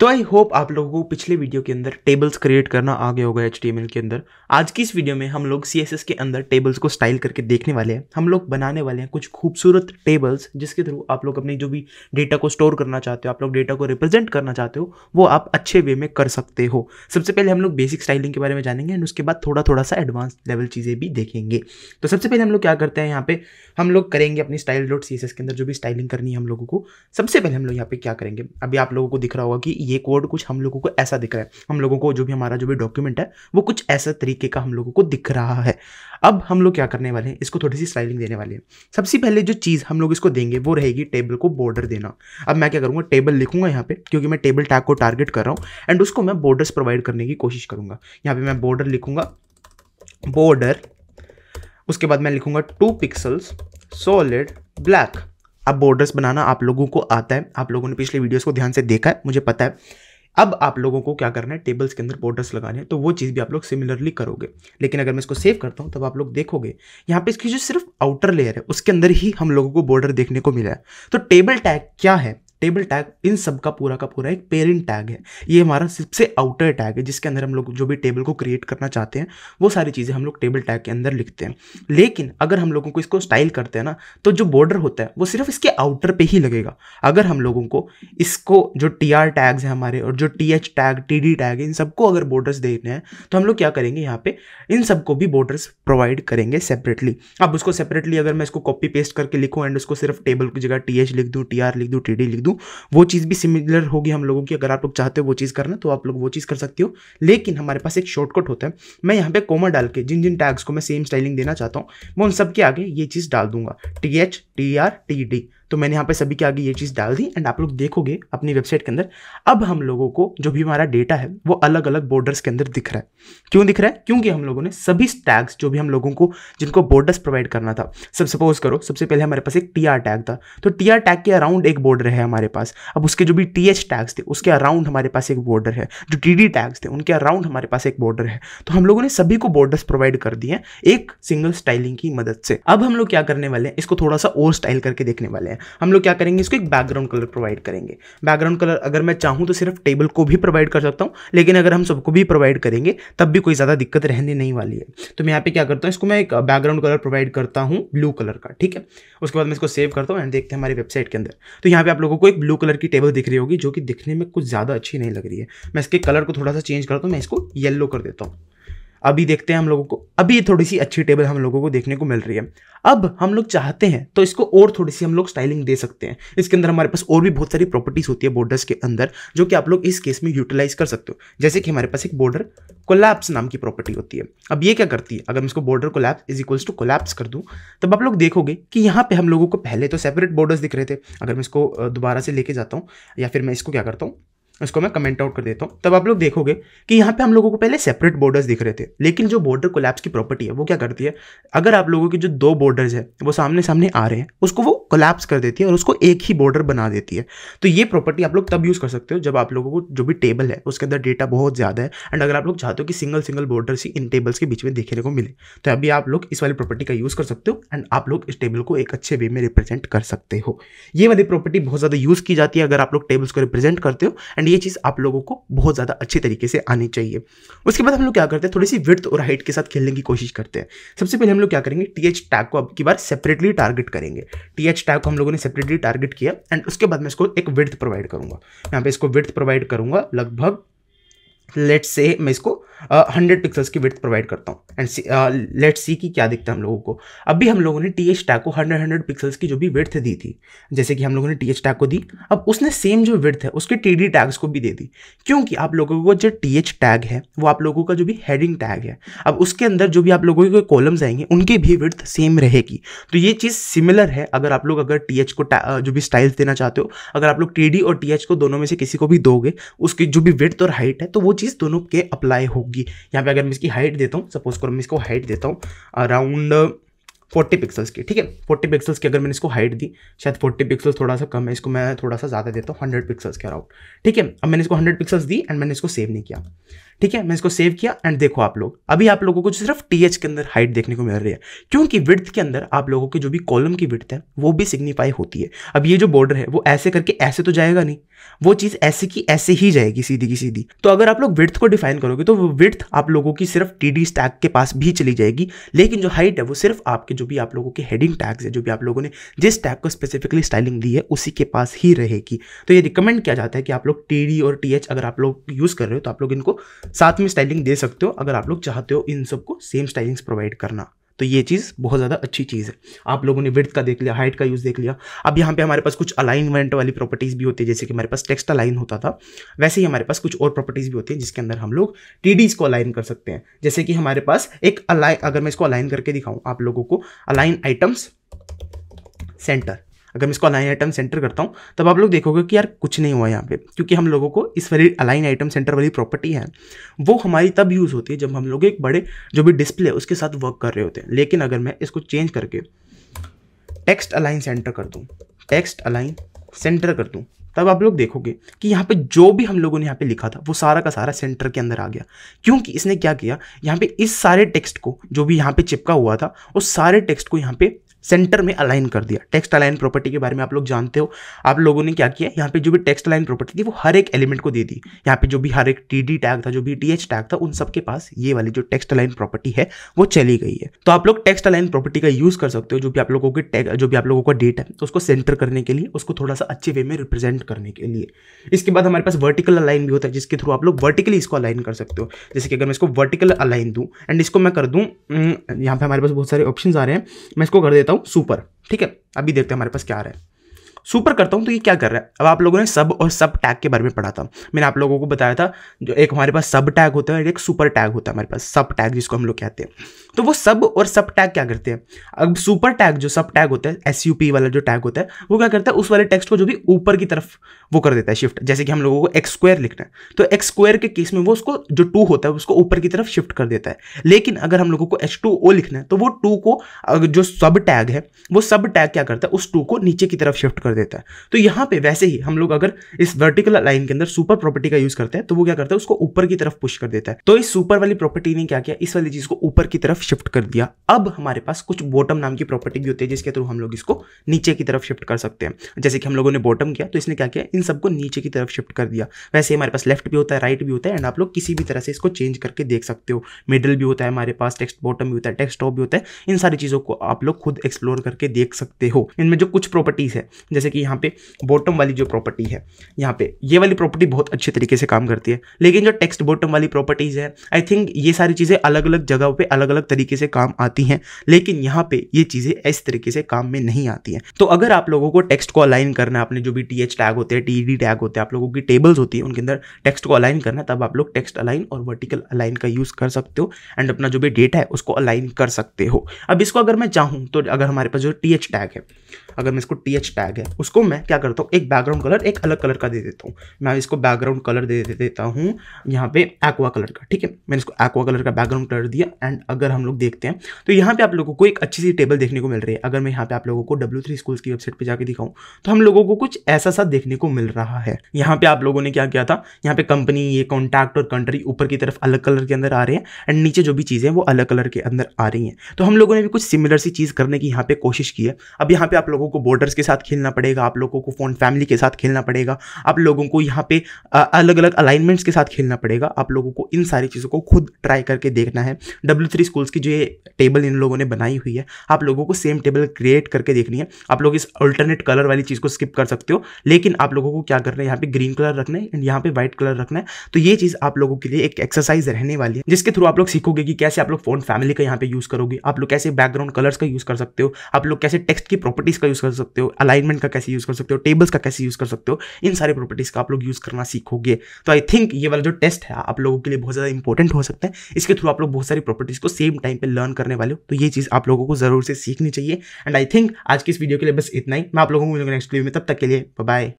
तो I hope आप लोगों को पिछले वीडियो के अंदर टेबल्स क्रिएट करना आ गया होगा एच के अंदर आज की इस वीडियो में हम लोग सी के अंदर टेबल्स को स्टाइल करके देखने वाले हैं हम लोग बनाने वाले हैं कुछ खूबसूरत टेबल्स जिसके थ्रू आप लोग अपनी जो भी डेटा को स्टोर करना चाहते हो आप लोग डेटा को रिप्रेजेंट करना चाहते हो वो आप अच्छे वे में कर सकते हो सबसे पहले हम लोग बेसिक स्टाइलिंग के बारे में जानेंगे एंड उसके बाद थोड़ा थोड़ा सा एडवांस लेवल चीज़ें भी देखेंगे तो सबसे पहले हम लोग क्या करते हैं यहाँ पे हम लोग करेंगे अपनी स्टाइल डॉट सी के अंदर जो भी स्टाइलिंग करनी है हम लोगों को सबसे पहले हम लोग यहाँ पे क्या करेंगे अभी आप लोगों को दिख रहा होगा कि ये कोड कुछ हम लोगों को ऐसा दिख रहा है हम लोगों को जो भी हमारा जो भी डॉक्यूमेंट है वो कुछ ऐसा तरीके का हम लोगों को दिख रहा है अब हम लोग क्या करने वाले हैं इसको थोड़ी सी स्टाइलिंग देने वाले हैं सबसे पहले जो चीज़ हम लोग इसको देंगे वो रहेगी टेबल को बॉर्डर देना अब मैं क्या करूँगा टेबल लिखूंगा यहाँ पे क्योंकि मैं टेबल टैग को टारगेट कर रहा हूँ एंड उसको मैं बॉर्डर्स प्रोवाइड करने की कोशिश करूँगा यहाँ पर मैं बॉर्डर लिखूंगा बॉर्डर उसके बाद मैं लिखूंगा टू पिक्सल्स सॉलिड ब्लैक अब बॉर्डर्स बनाना आप लोगों को आता है आप लोगों ने पिछले वीडियोस को ध्यान से देखा है मुझे पता है अब आप लोगों को क्या करना है टेबल्स के अंदर बॉर्डर्स लगाने हैं तो वो चीज़ भी आप लोग सिमिलरली करोगे लेकिन अगर मैं इसको सेव करता हूँ तब आप लोग देखोगे यहाँ पे इसकी जो सिर्फ आउटर लेयर है उसके अंदर ही हम लोगों को बॉर्डर देखने को मिला है तो टेबल टैग क्या है टेबल टैग इन सब का पूरा का पूरा एक पेरेंट टैग है ये हमारा सबसे आउटर टैग है जिसके अंदर हम लोग जो भी टेबल को क्रिएट करना चाहते हैं वो सारी चीज़ें हम लोग टेबल टैग के अंदर लिखते हैं लेकिन अगर हम लोगों को इसको स्टाइल करते हैं ना तो जो बॉर्डर होता है वो सिर्फ इसके आउटर पर ही लगेगा अगर हम लोगों को इसको जो टी आर टैग्स हैं हमारे और जो T H tag T D tag इन सबको अगर बॉर्डर्स देने हैं तो हम लोग क्या करेंगे यहाँ पे इन सबको भी बॉर्डर्स प्रोवाइड करेंगे सेपरेटली अब उसको सेपरेटली अगर मैं इसको कॉपी पेस्ट करके लिखूँ एंड उसको सिर्फ टेबल की जगह टी एच लिख दूँ टी आर लिख दूँ टी डी लिख दूँ वो चीज़ भी सिमिलर होगी हम लोगों की अगर आप लोग चाहते हो वो चीज़ करना तो आप लोग वो चीज़ कर सकते हो लेकिन हमारे पास एक शॉर्टकट होता है मैं यहाँ पे कोमा डाल के जिन जिन टैग्स को मैं सेम स्टाइलिंग देना चाहता हूँ मैं उन सब के आगे ये चीज़ डाल दूंगा T H T R T D तो मैंने यहाँ पे सभी के आगे ये चीज़ डाल दी एंड आप लोग देखोगे अपनी वेबसाइट के अंदर अब हम लोगों को जो भी हमारा डेटा है वो अलग अलग बॉर्डर्स के अंदर दिख रहा है क्यों दिख रहा है क्योंकि हम लोगों ने सभी टैग्स जो भी हम लोगों को जिनको बॉर्डर्स प्रोवाइड करना था सब सपोज करो सबसे पहले हमारे पास एक टी टैग था तो टी टैग के अराउंड एक बॉर्डर है हमारे पास अब उसके जो भी टी टैग्स थे उसके अराउंड हमारे पास एक बॉर्डर है जो टी टैग्स थे उनके अराउंड हमारे पास एक बॉर्डर है तो हम लोगों ने सभी को बॉर्डर्स प्रोवाइड कर दिए एक सिंगल स्टाइलिंग की मदद से अब हम लोग क्या करने वाले हैं इसको थोड़ा सा और स्टाइल करके देखने वाले हैं हैं हम लोग क्या करेंगे इसको एक बैकग्राउंड कलर प्रोवाइड करेंगे बैकग्राउंड कलर अगर मैं चाहूँ तो सिर्फ टेबल को भी प्रोवाइड कर सकता हूँ लेकिन अगर हम सबको भी प्रोवाइड करेंगे तब भी कोई ज़्यादा दिक्कत रहने नहीं वाली है तो मैं यहाँ पे क्या करता हूँ इसको मैं एक बैकग्राउंड कलर प्रोवाइड करता हूँ ब्लू कलर का ठीक है उसके बाद मैं इसको सेव करता हूँ एंड देखते हैं हमारी वेबसाइट के अंदर तो यहाँ पे आप लोगों को एक ब्लू कलर की टेबल दिख रही होगी जो कि दिखने में कुछ ज़्यादा अच्छी नहीं लग रही है मैं इसके कलर को थोड़ा सा चेंज करता हूँ मैं इसको येल्लो कर देता हूँ अभी देखते हैं हम लोगों को अभी थोड़ी सी अच्छी टेबल हम लोगों को देखने को मिल रही है अब हम लोग चाहते हैं तो इसको और थोड़ी सी हम लोग स्टाइलिंग दे सकते हैं इसके अंदर हमारे पास और भी बहुत सारी प्रॉपर्टीज होती है बॉर्डर्स के अंदर जो कि आप लोग इस केस में यूटिलाइज कर सकते हो जैसे कि हमारे पास एक बॉर्डर कोलैप्स नाम की प्रॉपर्टी होती है अब ये क्या करती है अगर मैं इसको border collapse is equals to collapse कर दूँ तब आप लोग देखोगे कि यहाँ पर हम लोगों को पहले तो सेपरेट बॉर्डर्स दिख रहे थे अगर मैं इसको दोबारा से लेके जाता हूँ या फिर मैं इसको क्या करता हूँ उसको मैं कमेंट आउट कर देता हूँ तब आप लोग देखोगे कि यहाँ पे हम लोगों को पहले सेपरेट बॉर्डर्स दिख रहे थे लेकिन जो बॉर्डर कोलैप्स की प्रॉपर्टी है वो क्या करती है अगर आप लोगों के जो दो बॉर्डर्स है वो सामने सामने आ रहे हैं उसको वो कोलैप्स कर देती है और उसको एक ही बॉर्डर बना देती है तो ये प्रॉपर्टी आप लोग तब यूज़ कर सकते हो जब आप लोगों को जो भी टेबल है उसके अंदर डेटा बहुत ज़्यादा है एंड अगर आप लोग चाहते हो कि सिंगल सिंगल बॉर्डर ही इन टेबल्स के बीच में देखने को मिले तो अभी आप लोग इस वाली प्रॉपर्टी का यूज़ कर सकते हो एंड आप लोग इस टेबल को एक अच्छे वे में रिप्रेजेंट कर सकते हो ये वाली प्रॉपर्टी बहुत ज़्यादा यूज़ की जाती है अगर आप लोग टेबल्स को रिप्रेजेंट करते हो एंड एंड ये चीज़ आप लोगों को बहुत ज़्यादा अच्छे तरीके से आनी चाहिए उसके बाद हम लोग क्या करते हैं थोड़ी सी विर्थ और हाइट के साथ खेलने की कोशिश करते हैं सबसे पहले हम लोग क्या करेंगे टी एच टैग को अब की बार सेपरेटली टारगेट करेंगे टी एच टैग को हम लोगों ने सेपरेटली टारगेट किया एंड उसके बाद मैं इसको एक विर्थ प्रोवाइड करूँगा यहाँ पर इसको विर्थ प्रोवाइड करूँगा लगभग लेट्स से मैं इसको हंड्रेड पिक्सल्स की विथ प्रोवाइड करता हूँ एंड लेट्स सी कि क्या दिखता है हम लोगों को अभी हम लोगों ने टी एच टैग को हंड्रेड हंड्रेड पिक्सल्स की जो भी विथ दी थी जैसे कि हम लोगों ने टी एच टैग को दी अब उसने सेम जो विथ है उसके टी डी टैग्स को भी दे दी क्योंकि आप लोगों को जो टी एच टैग है वो आप लोगों का जो भी हेडिंग टैग है अब उसके अंदर जो भी आप लोगों के कॉलम्स आएंगे उनकी भी विथ सेम रहेगी तो ये चीज़ सिमिलर है अगर आप लोग अगर टी एच को जो भी स्टाइल्स देना चाहते हो अगर आप लोग टी डी और टी एच को दोनों में से किसी को भी दोगे उसकी जो भी विथ और हाइट है तो वो चीज़ दोनों के अप्लाई होगी यहाँ पे अगर मैं इसकी हाइट देता हूँ सपोज करो मैं इसको हाइट देता हूँ अराउंड फोर्टी पिक्सल्स की ठीक है फोर्टी पिक्सल्स की अगर मैंने इसको हाइट दी शायद 40 पिक्सल्स थोड़ा सा कम है इसको मैं थोड़ा सा ज़्यादा देता हूँ हंड्रेड पिक्सल्स के अराउंड ठीक है अब मैंने इसको हंड्रेड पिक्सल्स दी एंड मैंने इसको सेव नहीं किया ठीक है मैं इसको सेव किया एंड देखो आप लोग अभी आप लोगों को सिर्फ टी के अंदर हाइट देखने को मिल रही है क्योंकि विर्थ के अंदर आप लोगों की जो भी कॉलम की विर्थ है वो भी सिग्निफाई होती है अब ये जो बॉर्डर है वो ऐसे करके ऐसे तो जाएगा नहीं वो चीज़ ऐसे की ऐसे ही जाएगी सीधी की सीधी तो अगर आप लोग विर्थ को डिफाइन करोगे तो विर्थ आप लोगों की सिर्फ टी स्टैक के पास भी चली जाएगी लेकिन जो हाइट है वो सिर्फ आपके आपके जो भी आप लोगों के हेडिंग टैग्स है जो भी आप लोगों ने जिस टैग को स्पेसिफिकली स्टाइलिंग दी है उसी के पास ही रहेगी तो ये रिकमेंड किया जाता है कि आप लोग टी और टी अगर आप लोग यूज़ कर रहे हो तो आप लोग इनको साथ में स्टाइलिंग दे सकते हो अगर आप लोग चाहते हो इन सबको सेम स्टाइलिंग्स प्रोवाइड करना तो ये चीज़ बहुत ज़्यादा अच्छी चीज़ है आप लोगों ने विर्थ का देख लिया हाइट का यूज़ देख लिया अब यहाँ पे हमारे पास कुछ अलाइनमेंट वाली प्रॉपर्टीज़ भी होती है जैसे कि हमारे पास टेक्स्ट अलाइन होता था वैसे ही हमारे पास कुछ और प्रॉपर्टीज़ भी होती हैं जिसके अंदर हम लोग टी को अलाइन कर सकते हैं जैसे कि हमारे पास एक अलाइन अगर मैं इसको अलाइन करके दिखाऊँ आप लोगों को अलाइन आइटम्स सेंटर अगर मैं इसको अलाइन आइटम सेंटर करता हूँ तब आप लोग देखोगे कि यार कुछ नहीं हुआ यहाँ पे क्योंकि हम लोगों को इस वाली अलाइन आइटम सेंटर वाली प्रॉपर्टी है वो हमारी तब यूज़ होती है जब हम लोग एक बड़े जो भी डिस्प्ले है उसके साथ वर्क कर रहे होते हैं लेकिन अगर मैं इसको चेंज करके टेक्स्ट अलाइन सेंटर कर दूँ टेक्स्ट अलाइन सेंटर कर दूँ तब आप लोग देखोगे कि यहाँ पे जो भी हम लोगों ने यहाँ पे लिखा था वो सारा का सारा सेंटर के अंदर आ गया क्योंकि इसने क्या किया यहाँ पे इस सारे टेक्स्ट को जो भी यहाँ पे चिपका हुआ था उस सारे टेक्स्ट को यहाँ पे सेंटर में अलाइन कर दिया टेक्स्ट अलाइन प्रॉपर्टी के बारे में आप लोग जानते हो आप लोगों ने क्या किया यहाँ पे जो भी टेक्स्ट अलाइन प्रॉपर्टी थी वो हर एक एलिमेंट को दे दी यहाँ पे जो भी हर एक टी डी टैग था जो भी टी एच टैग था उन सबके पास ये वाली जो टेक्स्ट अलाइन प्रॉपर्टी है वो चली गई है तो आप लोग टेक्स्ट अलाइन प्रॉपर्टी का यूज़ कर सकते हो जो भी आप लोगों के जो भी आप लोगों का डेट है उसको सेंटर करने के लिए उसको थोड़ा सा अच्छे वे में रिप्रेजेंट करने के लिए इसके बाद हमारे पास वर्टिकल अलाइन भी होता है जिसके थ्रू आप लोग वर्टिकली इसको अलाइन कर सकते हो जैसे कि अगर मैं इसको वर्टिकल अलाइन दूँ एंड इसको मैं कर दूँ यहाँ पे हमारे पास बहुत सारे ऑप्शन आ रहे हैं मैं इसको कर देता हूँ हूँ सुपर ठीक है अभी देखते हैं हमारे पास क्या आ रहा है सुपर करता हूँ तो ये क्या कर रहा है अब आप लोगों ने सब और सब टैग के बारे में पढ़ा था मैंने आप लोगों को बताया था जो एक हमारे पास सब टैग होता है और एक सुपर टैग होता है हमारे पास सब टैग जिसको हम लोग कहते हैं तो वो सब और सब टैग क्या करते हैं अब सुपर टैग जो सब टैग होता है एस यू पी वाला जो टैग होता है वो क्या करता है उस वाले टेक्स्ट को जो भी ऊपर की तरफ वो कर देता है शिफ्ट जैसे कि हम लोगों को एक्स स्क्वायर लिखना है तो एक्स स्क्वायर के केस में वो उसको जो टू होता है उसको ऊपर की तरफ शिफ्ट कर देता है लेकिन अगर हम लोगों को एच टू ओ लिखना है तो वो टू को जो सब टैग है वो सब टैग क्या करता है उस टू को नीचे की तरफ शिफ्ट कर देता है तो यहाँ पे वैसे ही हम लोग अगर इस वर्टिकल लाइन के अंदर सुपर प्रॉपर्टी का यूज करते हैं तो वो क्या करता है उसको ऊपर की तरफ पुश कर देता है तो इस सुपर वाली प्रॉपर्टी ने क्या किया इस वाली चीज को ऊपर की तरफ शिफ्ट कर दिया अब हमारे पास कुछ बॉटम नाम की प्रॉपर्टी भी होती है जिसके थ्रू हम लोग इसको नीचे की तरफ शिफ्ट कर सकते हैं जैसे कि हम लोगों ने बॉटम किया तो इसने क्या किया इन सबको नीचे की तरफ शिफ्ट कर दिया वैसे हमारे पास लेफ्ट भी होता है राइट भी होता है एंड आप लोग किसी भी तरह से इसको चेंज करके देख सकते हो मिडल भी होता है हमारे पास टेक्स्ट बॉटम भी होता है टेक्स्ट टॉप भी होता है इन सारी चीज़ों को आप लोग खुद एक्सप्लोर करके देख सकते हो इनमें जो कुछ प्रॉपर्टीज़ है जैसे जैसे कि यहाँ पे बॉटम वाली जो प्रॉपर्टी है यहाँ पे ये वाली प्रॉपर्टी बहुत अच्छे तरीके से काम करती है लेकिन जो टेक्स्ट बॉटम वाली प्रॉपर्टीज़ है आई थिंक ये सारी चीज़ें अलग अलग जगह पर अलग अलग तरीके से काम आती हैं लेकिन यहाँ पर ये चीज़ें इस तरीके से काम में नहीं आती हैं तो अगर आप लोगों को टेक्स्ट को अलाइन करना है अपने जो भी टी टैग होते हैं टी टैग होते हैं आप लोगों की टेबल्स होती है उनके अंदर टेक्स्ट को अलाइन करना तब आप लोग टेक्स्ट अलाइन और वर्टिकल अलाइन का यूज़ कर सकते हो एंड अपना जो भी डेटा है उसको अलाइन कर सकते हो अब इसको अगर मैं चाहूँ तो अगर हमारे पास जो टी टैग है अगर मैं इसको टी एच टैग है उसको मैं क्या करता हूँ एक बैकग्राउंड कलर एक अलग कलर का दे देता हूँ मैं इसको बैकग्राउंड कलर दे देता हूँ यहाँ पे एक्वा कलर का ठीक है मैंने इसको एक्वा कलर का बैकग्राउंड कलर दिया एंड अगर हम लोग देखते हैं तो यहाँ पे आप लोगों को एक अच्छी सी टेबल देखने को मिल रही है अगर मैं यहाँ पे आप लोगों को डब्ल्यू थ्री स्कूल की वेबसाइट पर जाकर दिखाऊँ तो हम लोगों को कुछ ऐसा सा देखने को मिल रहा है यहाँ पे आप लोगों ने क्या किया था यहाँ पे कंपनी ये कॉन्टैक्ट और कंट्री ऊपर की तरफ अलग कलर के अंदर आ रहे हैं एंड नीचे जो भी चीज़ें वो अलग कलर के अंदर आ रही हैं तो हम लोगों ने भी कुछ सिमिलर सी चीज़ करने की यहाँ पे कोशिश की है अब यहाँ पे आप लोगों लोगों को बॉर्डर्स के साथ खेलना पड़ेगा आप लोगों को फोन फैमिली के साथ खेलना पड़ेगा आप लोगों को यहाँ पे अलग अलग अलाइनमेंट्स के साथ खेलना पड़ेगा आप लोगों को इन सारी चीज़ों को खुद ट्राई करके देखना है डब्ल्यू थ्री स्कूल्स की जो ये टेबल इन लोगों ने बनाई हुई है आप लोगों को सेम टेबल क्रिएट करके देखनी है आप लोग इस अल्टरनेट कलर वाली चीज़ को स्किप कर सकते हो लेकिन आप लोगों को क्या करना है यहाँ पे ग्रीन कलर रखना है एंड यहाँ पे व्हाइट कलर रखना है तो ये चीज़ आप लोगों के लिए एक एक्सरसाइज रहने वाली है जिसके थ्रू आप लोग सीखोगे कि कैसे आप लोग फोन फैमिली का यहाँ पे यूज़ करोगे आप लोग कैसे बैकग्राउंड कलर्स का यूज़ कर सकते हो आप लोग कैसे टेक्स्ट की प्रॉपर्टीज़ का यूज़ कर सकते हो अलाइनमेंट का कैसे यूज़ कर सकते हो टेबल्स का कैसे यूज़ कर सकते हो इन सारे प्रॉपर्टीज़ का आप लोग यूज़ करना सीखोगे तो आई थिंक ये वाला जो टेस्ट है आप लोगों के लिए बहुत ज़्यादा इंपॉर्टेंट हो सकता है इसके थ्रू आप लोग बहुत सारी प्रॉपर्टीज़ को सेम टाइम पर लर्न करने वाले हो तो ये चीज़ आप लोगों को ज़रूर से सीखनी चाहिए एंड आई थिंक आज की इस वीडियो के लिए बस इतना ही मैं आप लोगों को नेक्स्ट वीडियो में तब तक के लिए बाय